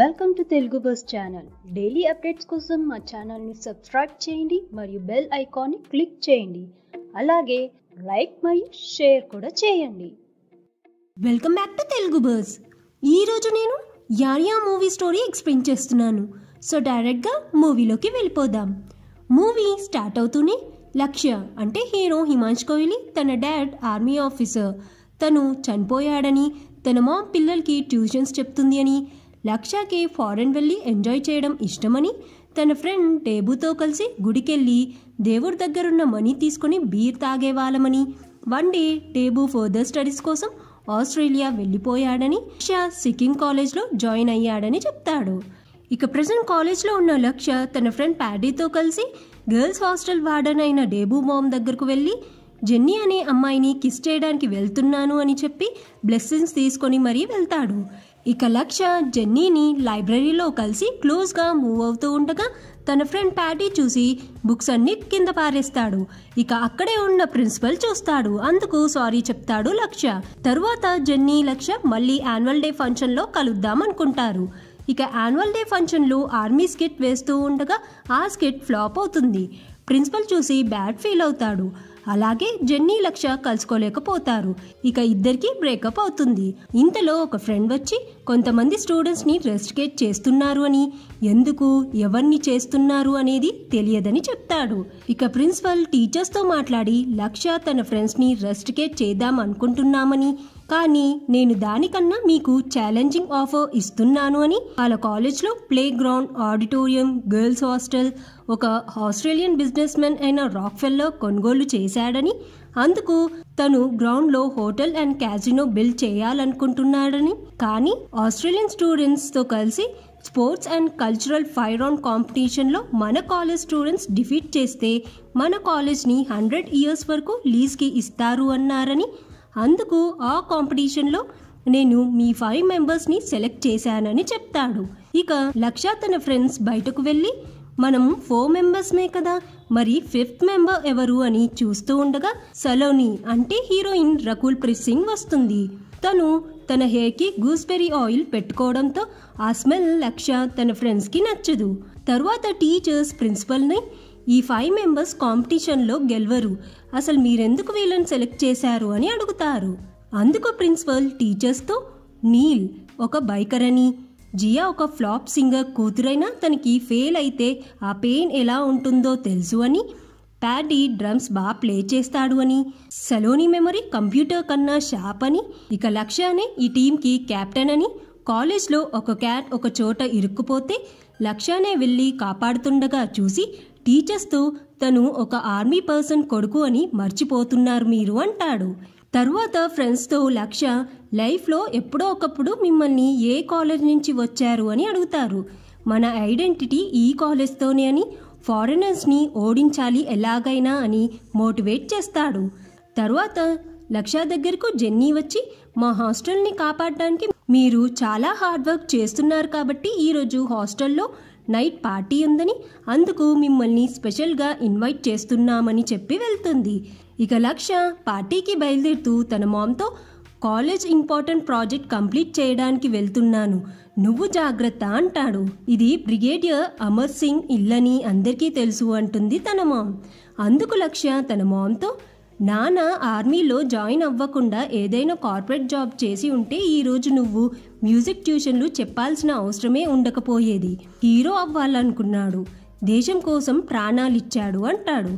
welcome to Telugu bus channel daily updates కోసం మా ఛానల్ని సబ్స్క్రైబ్ చేయండి మరియు బెల్ ఐకాన్ని క్లిక్ చేయండి అలాగే లైక్ మరియు షేర్ కూడా చేయండి welcome back to Telugu bus ఈరోజు నేను యారియా మూవీ స్టోరీ ఎక్స్ప్లెయిన్ చేస్తున్నాను సో డైరెక్ట్గా మూవీలోకి వెళ్ళిపోదాం మూవీ స్టార్ట్ అవుతూనే లక్ష్య అంటే హీరో హిమాంష్ కోహ్లీ తన డాడ్ ఆర్మీ ఆఫీసర్ తను చనిపోయాడని తన మా పిల్లలకి ట్యూషన్స్ చెప్తుంది అని లక్షకి ఫారెన్ వెళ్ళి ఎంజాయ్ చేయడం ఇష్టమని తన ఫ్రెండ్ టేబుతో కలిసి గుడికెళ్ళి దేవుడి దగ్గరున్న మనీ తీసుకుని బీర్ తాగేవాళ్ళమని వన్ డే టేబు ఫర్దర్ స్టడీస్ కోసం ఆస్ట్రేలియా వెళ్ళిపోయాడని షా సిక్కింగ్ కాలేజ్లో జాయిన్ అయ్యాడని చెప్తాడు ఇక ప్రజెంట్ కాలేజ్లో ఉన్న లక్ష్య తన ఫ్రెండ్ ప్యాడీతో కలిసి గర్ల్స్ హాస్టల్ వార్డెన్ అయిన డేబు మామ్ దగ్గరకు వెళ్ళి జెన్నీ అనే అమ్మాయిని కిస్ చేయడానికి వెళ్తున్నాను అని చెప్పి బ్లెస్సింగ్స్ తీసుకొని మరీ వెళ్తాడు ఇక లక్ష జెన్నీని లైబ్రరీలో కలిసి క్లోజ్గా మూవ్ అవుతూ ఉండగా తన ఫ్రెండ్ ప్యాటీ చూసి బుక్స్ అన్ని కింద పారేస్తాడు ఇక అక్కడే ఉన్న ప్రిన్సిపల్ చూస్తాడు అందుకు సారీ చెప్తాడు లక్ష తరువాత జెన్నీ లక్ష మళ్ళీ యాన్యువల్ డే ఫంక్షన్లో అనుకుంటారు ఇక యాన్యువల్ డే ఫంక్షన్లో ఆర్మీ స్కిట్ వేస్తూ ఉండగా ఆ స్కిట్ ఫ్లాప్ అవుతుంది ప్రిన్సిపల్ చూసి బ్యాడ్ ఫీల్ అవుతాడు అలాగే జెన్నీ లక్ష కలుసుకోలేకపోతారు ఇక ఇద్దరికి బ్రేకప్ అవుతుంది ఇంతలో ఒక ఫ్రెండ్ వచ్చి కొంతమంది స్టూడెంట్స్ని రెస్టికేట్ చేస్తున్నారు అని ఎందుకు ఎవరిని చేస్తున్నారు అనేది తెలియదని చెప్తాడు ఇక ప్రిన్సిపల్ టీచర్స్తో మాట్లాడి లక్ష తన ఫ్రెండ్స్ని రెస్టికేట్ చేద్దాం అనుకుంటున్నామని కానీ నేను దానికన్నా మీకు ఛాలెంజింగ్ ఆఫర్ ఇస్తున్నాను అని వాళ్ళ కాలేజ్లో play ground auditorium girls hostel ఒక ఆస్ట్రేలియన్ బిజినెస్ మెన్ అయిన రాక్ ఫెల్లో కొనుగోలు చేశాడని అందుకు తను గ్రౌండ్లో హోటల్ అండ్ క్యాజినో బిల్డ్ చేయాలనుకుంటున్నాడని కానీ ఆస్ట్రేలియన్ స్టూడెంట్స్తో కలిసి sports and cultural fire round కాంపిటీషన్లో మన కాలేజ్ స్టూడెంట్స్ డిఫీట్ చేస్తే మన కాలేజ్ని హండ్రెడ్ ఇయర్స్ వరకు లీజ్కి ఇస్తారు అన్నారని అందుకు ఆ కాంపిటీషన్లో నేను మీ ఫైవ్ మెంబర్స్ని సెలెక్ట్ చేశానని చెప్తాడు ఇక లక్ష తన ఫ్రెండ్స్ బయటకు వెళ్ళి మనం ఫోర్ మెంబర్స్మే కదా మరి ఫిఫ్త్ మెంబర్ ఎవరు అని చూస్తూ ఉండగా సలోని అంటే హీరోయిన్ రకుల్ ప్రీత్ సింగ్ వస్తుంది తను తన హెయిర్కి గూస్బెరీ ఆయిల్ పెట్టుకోవడంతో ఆ స్మెల్ లక్ష తన ఫ్రెండ్స్కి నచ్చదు తర్వాత టీచర్స్ ప్రిన్సిపల్ని ఈ ఫైవ్ మెంబర్స్ కాంపిటీషన్లో గెలవరు అసలు మీరెందుకు వీళ్ళని సెలెక్ట్ చేశారు అని అడుగుతారు అందుకు ప్రిన్సిపల్ టీచర్స్తో నీల్ ఒక బైకర్ అని జియా ఒక ఫ్లాప్ సింగర్ కూతురైనా తనకి ఫెయిల్ అయితే ఆ పెయిన్ ఎలా ఉంటుందో తెలుసు అని ప్యాడీ డ్రమ్స్ బాగా ప్లే చేస్తాడు అని సెలోని మెమరీ కంప్యూటర్ కన్నా షాప్ అని ఇక లక్ష్య అనే ఈ టీంకి కెప్టెన్ అని కాలేజ్లో ఒక క్యాట్ ఒక చోట ఇరుక్కుపోతే లక్ష్యానే వెళ్ళి కాపాడుతుండగా చూసి టీచర్స్తో తను ఒక ఆర్మీ పర్సన్ కొడుకు అని మర్చిపోతున్నారు మీరు అంటాడు తర్వాత ఫ్రెండ్స్తో లక్ష లైఫ్లో ఎప్పుడో ఒకప్పుడు మిమ్మల్ని ఏ కాలేజ్ నుంచి వచ్చారు అని అడుగుతారు మన ఐడెంటిటీ ఈ కాలేజ్తోనే అని ఫారినర్స్ని ఓడించాలి ఎలాగైనా అని మోటివేట్ చేస్తాడు తర్వాత లక్ష దగ్గరకు జెన్నీ వచ్చి మా హాస్టల్ని కాపాడడానికి మీరు చాలా హార్డ్ వర్క్ చేస్తున్నారు కాబట్టి ఈరోజు హాస్టల్లో నైట్ పార్టీ ఉందని అందుకు మిమ్మల్ని స్పెషల్గా ఇన్వైట్ చేస్తున్నామని చెప్పి వెళ్తుంది ఇక లక్ష పార్టీకి బయలుదేరుతూ తన మామ్తో కాలేజ్ ఇంపార్టెంట్ ప్రాజెక్ట్ కంప్లీట్ చేయడానికి వెళ్తున్నాను నువ్వు జాగ్రత్త అంటాడు ఇది బ్రిగేడియర్ అమర్ సింగ్ ఇల్లని అందరికీ తెలుసు అంటుంది తన మామ్ అందుకు లక్ష్య తన మామ్తో నాన్న ఆర్మీలో జాయిన్ అవ్వకుండా ఏదైనా కార్పొరేట్ జాబ్ చేసి ఉంటే ఈరోజు నువ్వు మ్యూజిక్ ట్యూషన్లు చెప్పాల్సిన అవసరమే ఉండకపోయేది హీరో అవ్వాలనుకున్నాడు దేశం కోసం ప్రాణాలిచ్చాడు అంటాడు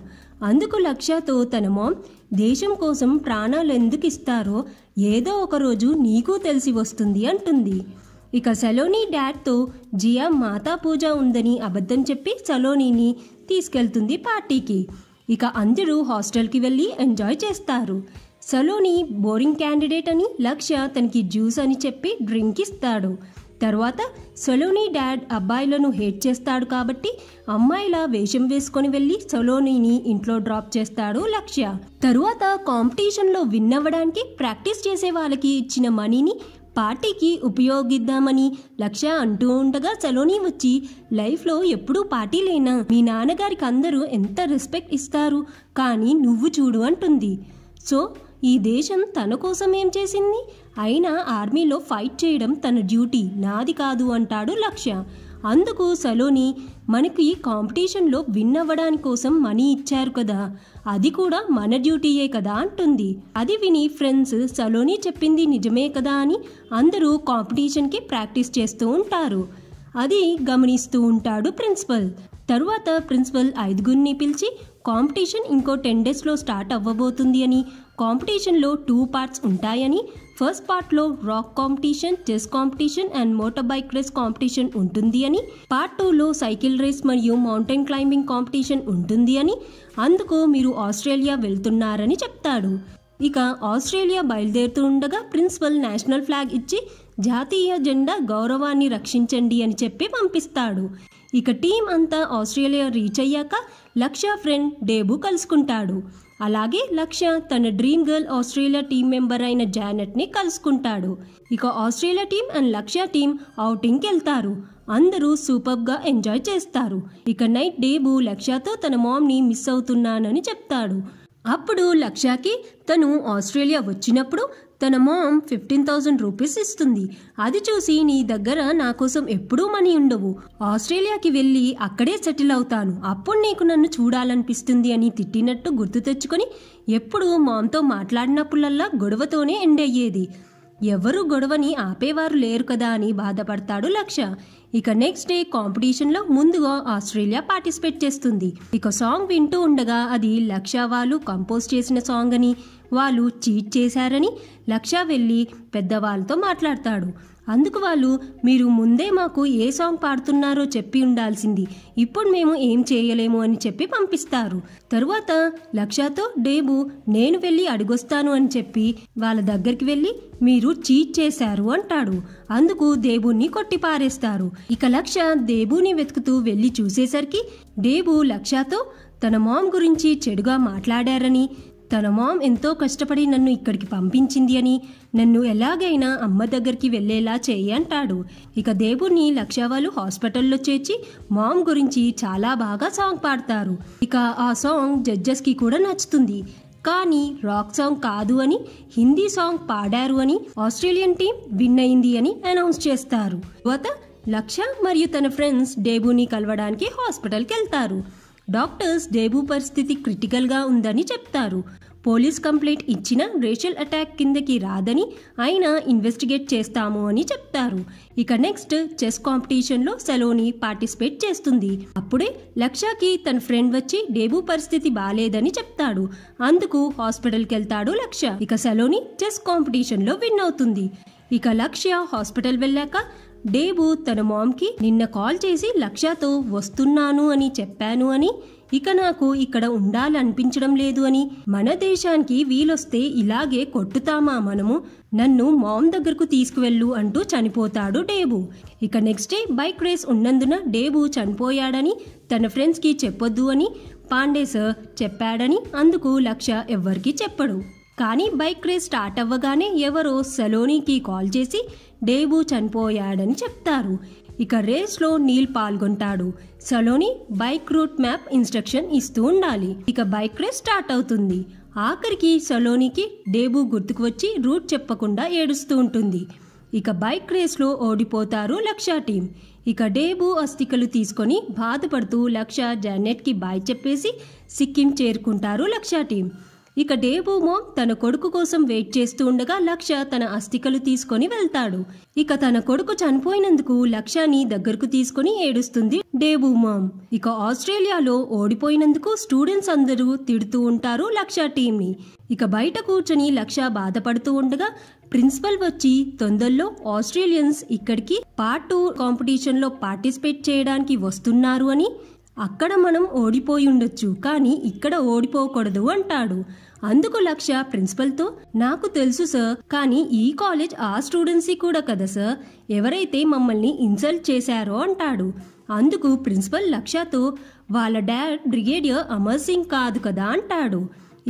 అందుకు లక్ష్యతో తన మామ్ దేశం కోసం ప్రాణాలు ఎందుకు ఇస్తారో ఏదో ఒకరోజు నీకు తెలిసి వస్తుంది అంటుంది ఇక సలోనీ డాడ్తో జియా మాతా పూజ ఉందని అబద్ధం చెప్పి సలోనీని తీసుకెళ్తుంది పార్టీకి ఇక అందరూ హాస్టల్కి వెళ్ళి ఎంజాయ్ చేస్తారు సలోని బోరింగ్ క్యాండిడేట్ అని లక్ష్య తనకి జ్యూస్ అని చెప్పి డ్రింక్ ఇస్తాడు తర్వాత సలోని డాడ్ అబ్బాయిలను హేట్ చేస్తాడు కాబట్టి అమ్మాయిల వేషం వేసుకొని వెళ్ళి సలోనిని ఇంట్లో డ్రాప్ చేస్తాడు లక్ష్య తరువాత కాంపిటీషన్లో విన్ అవ్వడానికి ప్రాక్టీస్ చేసే వాళ్ళకి ఇచ్చిన మనీని పార్టీకి ఉపయోగిద్దామని లక్ష అంటూ ఉండగా చలోని వచ్చి లైఫ్లో ఎప్పుడూ లేనా మీ నాన్నగారికి అందరూ ఎంత రెస్పెక్ట్ ఇస్తారు కానీ నువ్వు చూడు అంటుంది సో ఈ దేశం తన కోసం ఏం చేసింది అయినా ఆర్మీలో ఫైట్ చేయడం తన డ్యూటీ నాది కాదు అంటాడు లక్ష్య అందుకు సలోని మనకి కాంపిటీషన్లో విన్ అవ్వడానికి కోసం మనీ ఇచ్చారు కదా అది కూడా మన డ్యూటీయే కదా అంటుంది అది విని ఫ్రెండ్స్ సలోని చెప్పింది నిజమే కదా అని అందరూ కాంపిటీషన్కి ప్రాక్టీస్ చేస్తూ ఉంటారు అది గమనిస్తూ ఉంటాడు ప్రిన్సిపల్ తరువాత ప్రిన్సిపల్ ఐదుగురిని పిలిచి కాంపిటీషన్ ఇంకో టెన్ డేస్లో స్టార్ట్ అవ్వబోతుంది అని కాంపిటీషన్లో టూ పార్ట్స్ ఉంటాయని ఫస్ట్ పార్ట్లో rock competition chess competition and motor bike race competition ఉంటుంది అని పార్ట్ టూలో సైకిల్ రేస్ మరియు మౌంటైన్ క్లైంబింగ్ కాంపిటీషన్ ఉంటుంది అని అందుకు మీరు ఆస్ట్రేలియా వెళ్తున్నారని చెప్తాడు ఇక ఆస్ట్రేలియా బయలుదేరుతూ ఉండగా ప్రిన్సిపల్ నేషనల్ ఫ్లాగ్ ఇచ్చి జాతీయ జెండా గౌరవాన్ని రక్షించండి అని చెప్పి పంపిస్తాడు ఇక టీం అంతా ఆస్ట్రేలియా రీచ్ అయ్యాక లక్ష ఫ్రెండ్ డేబు కలుసుకుంటాడు అలాగే లక్ష్య తన dream girl Australia team member అయిన ని కలుసుకుంటాడు ఇక Australia team and Lakshya team కి వెళ్తారు అందరూ సూపర్గా ఎంజాయ్ చేస్తారు ఇక నైట్ డేబు లక్ష్యతో తన ని మిస్ అవుతున్నానని చెప్తాడు అప్పుడు లక్ష్యాకి తను ఆస్ట్రేలియా వచ్చినప్పుడు తన మామ్ ఫిఫ్టీన్ థౌజండ్ రూపీస్ ఇస్తుంది అది చూసి నీ దగ్గర నా కోసం ఎప్పుడూ మనీ ఉండవు ఆస్ట్రేలియాకి వెళ్ళి అక్కడే సెటిల్ అవుతాను అప్పుడు నీకు నన్ను చూడాలనిపిస్తుంది అని తిట్టినట్టు గుర్తు తెచ్చుకొని ఎప్పుడు మామ్తో మాట్లాడినప్పుడల్లా గొడవతోనే ఎండ్ అయ్యేది ఎవరు గొడవని ఆపేవారు లేరు కదా అని బాధపడతాడు లక్ష్య ఇక నెక్స్ట్ డే కాంపిటీషన్లో ముందుగా ఆస్ట్రేలియా పార్టిసిపేట్ చేస్తుంది ఇక సాంగ్ వింటూ ఉండగా అది లక్ష్య వాళ్ళు కంపోజ్ చేసిన సాంగ్ అని వాళ్ళు చీట్ చేశారని లక్ష వెళ్ళి పెద్దవాళ్ళతో మాట్లాడతాడు అందుకు వాళ్ళు మీరు ముందే మాకు ఏ సాంగ్ పాడుతున్నారో చెప్పి ఉండాల్సింది ఇప్పుడు మేము ఏం చేయలేము అని చెప్పి పంపిస్తారు తరువాత లక్షతో డేబు నేను వెళ్ళి అడిగొస్తాను అని చెప్పి వాళ్ళ దగ్గరికి వెళ్ళి మీరు చీట్ చేశారు అంటాడు అందుకు దేబుని కొట్టి పారేస్తారు ఇక లక్ష దేబుని వెతుకుతూ వెళ్ళి చూసేసరికి డేబు లక్షతో తన మామ్ గురించి చెడుగా మాట్లాడారని తన మామ్ ఎంతో కష్టపడి నన్ను ఇక్కడికి పంపించింది అని నన్ను ఎలాగైనా అమ్మ దగ్గరికి వెళ్ళేలా చేయి అంటాడు ఇక దేవుణ్ణి లక్ష వాళ్ళు హాస్పిటల్లో చేర్చి మామ్ గురించి చాలా బాగా సాంగ్ పాడతారు ఇక ఆ సాంగ్ జడ్జెస్కి కూడా నచ్చుతుంది కానీ రాక్ సాంగ్ కాదు అని హిందీ సాంగ్ పాడారు అని ఆస్ట్రేలియన్ టీం విన్ అయింది అని అనౌన్స్ చేస్తారు తర్వాత లక్ష మరియు తన ఫ్రెండ్స్ డేబుని కలవడానికి హాస్పిటల్కి వెళ్తారు డాక్టర్స్ డేబు పరిస్థితి క్రిటికల్గా ఉందని చెప్తారు పోలీస్ కంప్లైంట్ ఇచ్చిన రేషియల్ అటాక్ కిందకి రాదని ఆయన ఇన్వెస్టిగేట్ చేస్తాము అని చెప్తారు ఇక నెక్స్ట్ చెస్ కాంపిటీషన్లో సెలోని పార్టిసిపేట్ చేస్తుంది అప్పుడే లక్షకి తన ఫ్రెండ్ వచ్చి డేబు పరిస్థితి బాలేదని చెప్తాడు అందుకు హాస్పిటల్కి వెళ్తాడు లక్ష ఇక సెలోని చెస్ కాంపిటీషన్లో విన్ అవుతుంది ఇక లక్ష్య హాస్పిటల్ వెళ్ళాక డేబు తన మామ్కి నిన్న కాల్ చేసి లక్ష్యతో వస్తున్నాను అని చెప్పాను అని ఇక నాకు ఇక్కడ ఉండాలనిపించడం లేదు అని మన దేశానికి వీలొస్తే ఇలాగే కొట్టుతామా మనము నన్ను మామ్ దగ్గరకు తీసుకువెళ్ళు అంటూ చనిపోతాడు డేబు ఇక నెక్స్ట్ డే బైక్ రేస్ ఉన్నందున డేబు చనిపోయాడని తన ఫ్రెండ్స్కి చెప్పొద్దు అని పాండే సార్ చెప్పాడని అందుకు లక్ష్య ఎవ్వరికీ చెప్పడు కానీ బైక్ రేస్ స్టార్ట్ అవ్వగానే ఎవరో సెలోనీకి కాల్ చేసి డేబు చనిపోయాడని చెప్తారు ఇక రేస్లో నీల్ పాల్గొంటాడు Saloni bike route map instruction ఇస్తూ ఉండాలి ఇక బైక్ రేస్ స్టార్ట్ అవుతుంది ఆఖరికి సలోనికి డేబు గుర్తుకు వచ్చి రూట్ చెప్పకుండా ఏడుస్తూ ఉంటుంది ఇక బైక్ రేస్లో ఓడిపోతారు లక్ష టీం ఇక డేబు అస్థికలు తీసుకొని బాధపడుతూ లక్ష జానెట్కి బాయ్ చెప్పేసి సిక్కిం చేరుకుంటారు లక్ష టీం ఇక డేబోమో తన కొడుకు కోసం వెయిట్ చేస్తూ ఉండగా లక్ష తన అస్థికలు తీసుకొని వెళ్తాడు ఇక తన కొడుకు చనిపోయినందుకు లక్ష్యాన్ని దగ్గరకు తీసుకొని ఏడుస్తుంది డేబూమామ్ ఇక ఆస్ట్రేలియాలో ఓడిపోయినందుకు స్టూడెంట్స్ అందరూ తిడుతూ ఉంటారు లక్ష టీంని ఇక బయట కూర్చొని లక్ష బాధపడుతూ ఉండగా ప్రిన్సిపల్ వచ్చి తొందరలో ఆస్ట్రేలియన్స్ ఇక్కడికి పార్ట్ టూ కాంపిటీషన్లో పార్టిసిపేట్ చేయడానికి వస్తున్నారు అని అక్కడ మనం ఓడిపోయి ఉండొచ్చు కానీ ఇక్కడ ఓడిపోకూడదు అంటాడు అందుకు లక్ష్య ప్రిన్సిపల్తో నాకు తెలుసు సార్ కానీ ఈ కాలేజ్ ఆ స్టూడెంట్సీ కూడా కదా సార్ ఎవరైతే మమ్మల్ని ఇన్సల్ట్ చేశారో అంటాడు అందుకు ప్రిన్సిపల్ లక్ష్యతో వాళ్ళ డాడ్ బ్రిగేడియర్ అమర్ సింగ్ కాదు కదా అంటాడు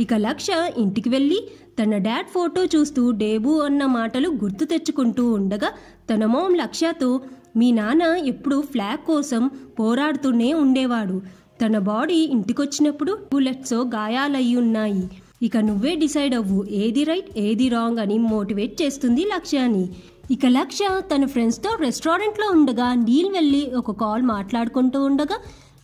ఇక లక్ష్య ఇంటికి వెళ్ళి తన డాడ్ ఫోటో చూస్తూ డేబు అన్న మాటలు గుర్తు తెచ్చుకుంటూ ఉండగా తన మోం లక్ష్యతో మీ నాన్న ఎప్పుడు ఫ్లాగ్ కోసం పోరాడుతూనే ఉండేవాడు తన బాడీ ఇంటికొచ్చినప్పుడు బుల్లెట్స్ గాయాలయ్యి ఉన్నాయి ఇక నువ్వే డిసైడ్ అవ్వు ఏది రైట్ ఏది రాంగ్ అని మోటివేట్ చేస్తుంది లక్ష్యాన్ని ఇక లక్ష్య తన ఫ్రెండ్స్తో రెస్టారెంట్లో ఉండగా నీల్ వెళ్ళి ఒక కాల్ మాట్లాడుకుంటూ ఉండగా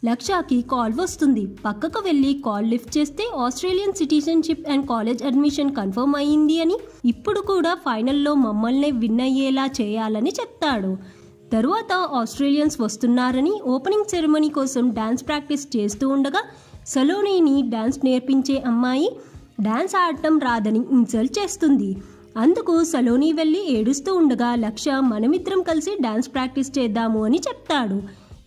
లక్షకి కాల్ వస్తుంది పక్కకు వెళ్ళి కాల్ లిఫ్ట్ చేస్తే ఆస్ట్రేలియన్ సిటిజన్షిప్ అండ్ కాలేజ్ అడ్మిషన్ కన్ఫర్మ్ అయ్యింది అని ఇప్పుడు కూడా ఫైనల్లో మమ్మల్ని విన్ అయ్యేలా చేయాలని చెప్తాడు తరువాత ఆస్ట్రేలియన్స్ వస్తున్నారని ఓపెనింగ్ సెరమనీ కోసం డ్యాన్స్ ప్రాక్టీస్ చేస్తూ ఉండగా సలోనీని డ్యాన్స్ నేర్పించే అమ్మాయి డ్యాన్స్ ఆడటం రాదని ఇన్సల్ట్ చేస్తుంది అందుకు సలోని వెళ్ళి ఏడుస్తూ ఉండగా లక్ష్య మనమిద్దరం కలిసి డ్యాన్స్ ప్రాక్టీస్ చేద్దాము అని చెప్తాడు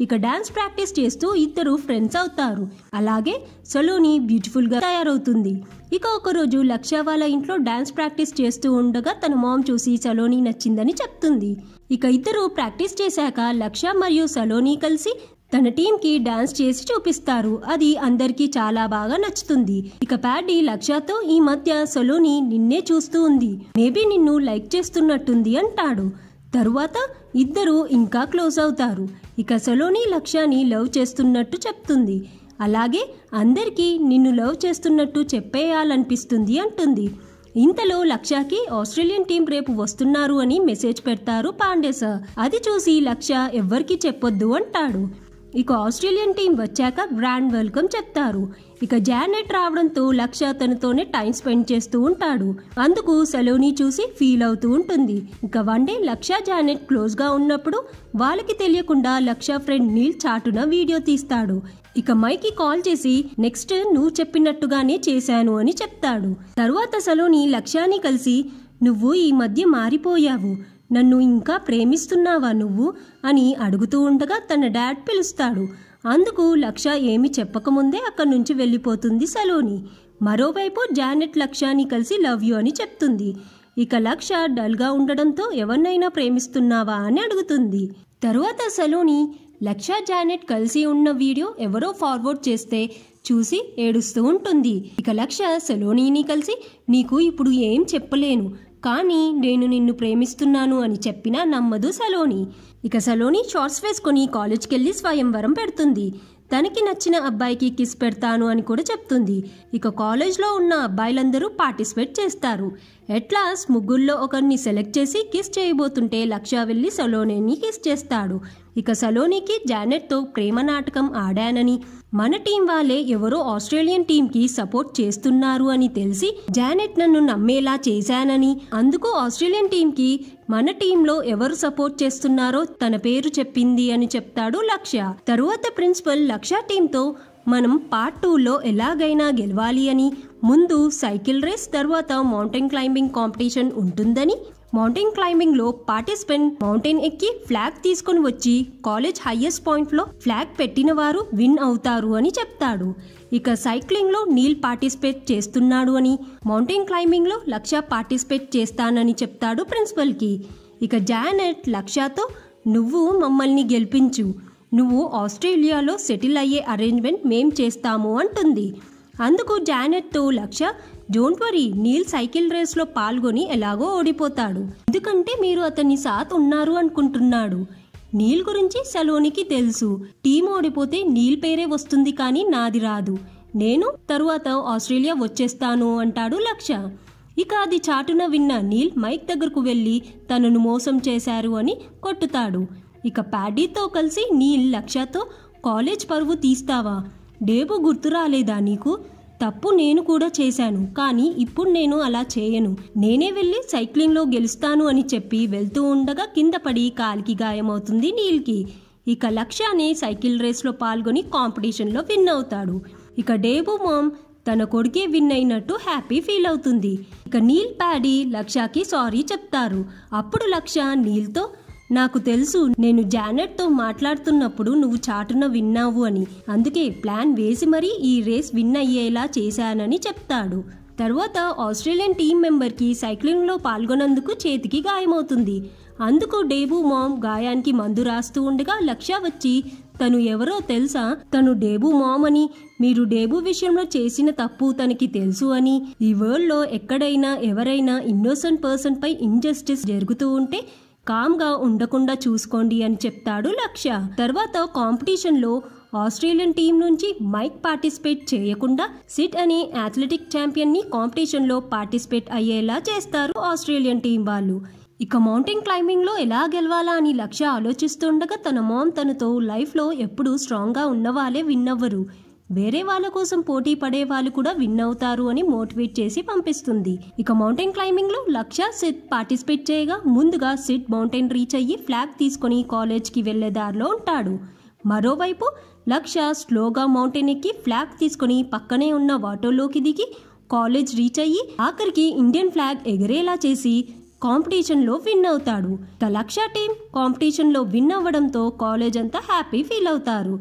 ఇక డ్యాన్స్ ప్రాక్టీస్ చేస్తూ ఇద్దరు ఫ్రెండ్స్ అవుతారు అలాగే సలోని బ్యూటిఫుల్గా తయారవుతుంది ఇక ఒకరోజు లక్ష్య వాళ్ళ ఇంట్లో డ్యాన్స్ ప్రాక్టీస్ చేస్తూ ఉండగా తన మామ్ చూసి సలోని నచ్చిందని చెప్తుంది ఇక ఇద్దరు ప్రాక్టీస్ చేశాక లక్ష్య మరియు సలోని కలిసి తన టీంకి డాన్స్ చేసి చూపిస్తారు అది అందరికీ చాలా బాగా నచ్చుతుంది ఇక ప్యాడీ లక్ష్యతో ఈ మధ్య సలోని నిన్నే చూస్తూ ఉంది మేబీ నిన్ను లైక్ చేస్తున్నట్టుంది అంటాడు తరువాత ఇద్దరు ఇంకా క్లోజ్ అవుతారు ఇక సలోని లక్ష్యాన్ని లవ్ చేస్తున్నట్టు చెప్తుంది అలాగే అందరికీ నిన్ను లవ్ చేస్తున్నట్టు చెప్పేయాలనిపిస్తుంది అంటుంది ఇంతలో లక్ష్యకి ఆస్ట్రేలియన్ టీం రేపు వస్తున్నారు అని మెసేజ్ పెడతారు పాండే సార్ అది చూసి లక్ష్య ఎవ్వరికి చెప్పొద్దు అంటాడు ఇక ఆస్ట్రేలియన్ టీం వచ్చాక గ్రాండ్ వెల్కమ్ చెప్తారు ఇక జానెట్ రావడంతో లక్ష్య అతనితోనే టైం స్పెండ్ చేస్తూ ఉంటాడు అందుకు సెలోని చూసి ఫీల్ అవుతూ ఉంటుంది ఇక వన్ డే లక్ష్య జానెట్ క్లోజ్గా ఉన్నప్పుడు వాళ్ళకి తెలియకుండా లక్ష్య ఫ్రెండ్ నీల్ చాటున వీడియో తీస్తాడు ఇక మైకి కాల్ చేసి నెక్స్ట్ నువ్వు చెప్పినట్టుగానే చేశాను అని చెప్తాడు తరువాత సెలోని లక్ష్యాన్ని కలిసి నువ్వు ఈ మధ్య మారిపోయావు నన్ను ఇంకా ప్రేమిస్తున్నావా నువ్వు అని అడుగుతూ ఉండగా తన డాడ్ పిలుస్తాడు అందుకు లక్ష ఏమి చెప్పకముందే అక్కడి నుంచి వెళ్ళిపోతుంది సలోని మరోవైపు జానెట్ లక్ష్యాన్ని కలిసి లవ్ యూ అని చెప్తుంది ఇక లక్ష డల్గా ఉండడంతో ఎవరినైనా ప్రేమిస్తున్నావా అని అడుగుతుంది తరువాత సలోని లక్ష జానెట్ కలిసి ఉన్న వీడియో ఎవరో ఫార్వర్డ్ చేస్తే చూసి ఏడుస్తూ ఉంటుంది ఇక లక్ష సెలోనీని కలిసి నీకు ఇప్పుడు ఏం చెప్పలేను కానీ నేను నిన్ను ప్రేమిస్తున్నాను అని చెప్పినా నమ్మదు సలోని ఇక సలోని షార్ట్స్ వేసుకొని కాలేజ్కి వెళ్ళి స్వయంవరం పెడుతుంది తనకి నచ్చిన అబ్బాయికి కిస్ పెడతాను అని కూడా చెప్తుంది ఇక కాలేజ్లో ఉన్న అబ్బాయిలందరూ పార్టిసిపేట్ చేస్తారు ఎట్లాస్ ముగ్గుల్లో ఒకరిని సెలెక్ట్ చేసి కిస్ చేయబోతుంటే లక్ష వెళ్ళి సలోనేని కిస్ చేస్తాడు ఇక సలోనికి జానెట్తో ప్రేమ నాటకం ఆడానని మన టీం వాళ్ళే ఎవరో ఆస్ట్రేలియన్ టీంకి సపోర్ట్ చేస్తున్నారు అని తెలిసి జానెట్ నన్ను నమ్మేలా చేశానని అందుకు ఆస్ట్రేలియన్ టీంకి మన టీంలో ఎవరు సపోర్ట్ చేస్తున్నారో తన పేరు చెప్పింది అని చెప్తాడు లక్ష తరువాత ప్రిన్సిపల్ లక్ష్య టీంతో మనం పార్ట్ టూలో ఎలాగైనా గెలవాలి అని ముందు సైకిల్ రేస్ తర్వాత మౌంటైన్ క్లైంబింగ్ కాంపిటీషన్ ఉంటుందని మౌంటైన్ క్లైంబింగ్లో పార్టిసిపెంట్ మౌంటైన్ ఎక్కి ఫ్లాగ్ తీసుకుని వచ్చి కాలేజ్ హైయెస్ట్ పాయింట్లో ఫ్లాగ్ పెట్టిన వారు విన్ అవుతారు అని చెప్తాడు ఇక సైక్లింగ్లో నీల్ పార్టిసిపేట్ చేస్తున్నాడు అని మౌంటైన్ క్లైంబింగ్లో లక్ష పార్టిసిపేట్ చేస్తానని చెప్తాడు ప్రిన్సిపల్కి ఇక జానెట్ లక్షతో నువ్వు మమ్మల్ని గెలిపించు నువ్వు ఆస్ట్రేలియాలో సెటిల్ అయ్యే అరేంజ్మెంట్ మేం చేస్తాము అంటుంది అందుకు జానెట్తో Lakshya don't worry Neel cycle రేస్లో పాల్గొని ఎలాగో ఓడిపోతాడు ఎందుకంటే మీరు అతని సాత్ ఉన్నారు అనుకుంటున్నాడు నీల్ గురించి సెలోనికి తెలుసు టీం ఓడిపోతే నీల్ పేరే వస్తుంది కానీ నాది రాదు నేను తరువాత ఆస్ట్రేలియా వచ్చేస్తాను అంటాడు లక్ష్య ఇక అది చాటున విన్న నీల్ మైక్ దగ్గరకు వెళ్ళి తనను మోసం చేశారు అని కొట్టుతాడు ఇక ప్యాడీతో కలిసి నీ లక్ష్యతో కాలేజ్ పరువు తీస్తావా డేబు గుర్తు రాలేదా నీకు తప్పు నేను కూడా చేశాను కానీ ఇప్పుడు నేను అలా చేయను నేనే వెళ్ళి సైక్లింగ్లో గెలుస్తాను అని చెప్పి వెళ్తూ ఉండగా కింద పడి కాలికి గాయమవుతుంది నీల్కి ఇక లక్ష్యాన్ని సైకిల్ రేస్లో పాల్గొని కాంపిటీషన్లో విన్ అవుతాడు ఇక డేబు మామ్ తన కొడుకే విన్ అయినట్టు హ్యాపీ ఫీల్ అవుతుంది ఇక నీల్ ప్యాడీ లక్ష్యకి సారీ చెప్తారు అప్పుడు లక్ష్య నీల్తో నాకు తెలుసు నేను జానెట్తో మాట్లాడుతున్నప్పుడు నువ్వు చాటున విన్నావు అని అందుకే ప్లాన్ వేసి మరీ ఈ రేస్ విన్ అయ్యేలా చేశానని చెప్తాడు తర్వాత ఆస్ట్రేలియన్ టీం మెంబర్కి సైక్లింగ్లో పాల్గొనందుకు చేతికి గాయమవుతుంది అందుకు డేబు మామ్ గాయానికి మందు రాస్తూ ఉండగా లక్ష్య వచ్చి తను ఎవరో తెలుసా తను డేబు మామ్ అని మీరు డేబు విషయంలో చేసిన తప్పు తనకి తెలుసు అని ఈ వరల్డ్లో ఎక్కడైనా ఎవరైనా ఇన్నోసెంట్ పర్సన్పై ఇన్జస్టిస్ జరుగుతూ ఉంటే కామ్గా ఉండకుండా చూసుకోండి అని చెప్తాడు లక్ష్య తర్వాత కాంపిటీషన్లో ఆస్ట్రేలియన్ టీం నుంచి మైక్ పార్టిసిపేట్ చేయకుండా సిట్ అనే అథ్లెటిక్ ఛాంపియన్ ని కాంపిటీషన్ లో పార్టిసిపేట్ అయ్యేలా చేస్తారు ఆస్ట్రేలియన్ టీం వాళ్ళు ఇక మౌంటైన్ క్లైంబింగ్ లో ఎలా గెలవాలా అని లక్ష్య ఆలోచిస్తుండగా తన మామ్ తనతో లైఫ్ లో ఎప్పుడూ స్ట్రాంగ్ గా ఉన్నవాలే విన్నవ్వరు వేరే వాళ్ళ కోసం పోటీ పడే వాళ్ళు కూడా విన్ అవుతారు అని మోటివేట్ చేసి పంపిస్తుంది ఇక మౌంటైన్ క్లైంబింగ్ లో లక్ష సిట్ పార్టిసిపేట్ చేయగా ముందుగా సిట్ మౌంటైన్ రీచ్ అయ్యి ఫ్లాగ్ తీసుకుని కాలేజ్కి వెళ్లే దారిలో ఉంటాడు మరోవైపు లక్ష స్లోగా మౌంటైన్ ఎక్కి ఫ్లాగ్ తీసుకుని పక్కనే ఉన్న వాటర్లోకి దిగి కాలేజ్ రీచ్ అయ్యి ఆఖరికి ఇండియన్ ఫ్లాగ్ ఎగరేలా చేసి కాంపిటీషన్లో విన్ అవుతాడు ఇక లక్ష టీం కాంపిటీషన్లో విన్ అవ్వడంతో కాలేజ్ అంతా హ్యాపీ ఫీల్ అవుతారు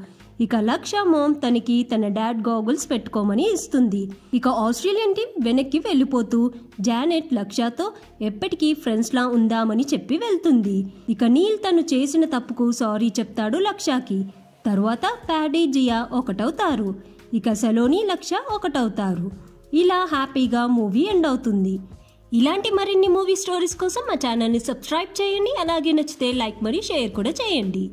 ఇక లక్ష మోమ్ తనకి తన డాడ్ గాగుల్స్ పెట్టుకోమని ఇస్తుంది ఇక ఆస్ట్రేలియన్ టీం వెనక్కి వెళ్ళిపోతూ జానెట్ లక్షతో ఎప్పటికీ ఫ్రెండ్స్లా ఉందామని చెప్పి వెళ్తుంది ఇక నీల్ తను చేసిన తప్పుకు సారీ చెప్తాడు లక్షకి తరువాత ప్యాడీ జియా ఒకటవుతారు ఇక సెలోని లక్ష ఒకటవుతారు ఇలా హ్యాపీగా మూవీ ఎండ్ అవుతుంది ఇలాంటి మరిన్ని మూవీ స్టోరీస్ కోసం మా ఛానల్ని సబ్స్క్రైబ్ చేయండి అలాగే నచ్చితే లైక్ మరియు షేర్ కూడా చేయండి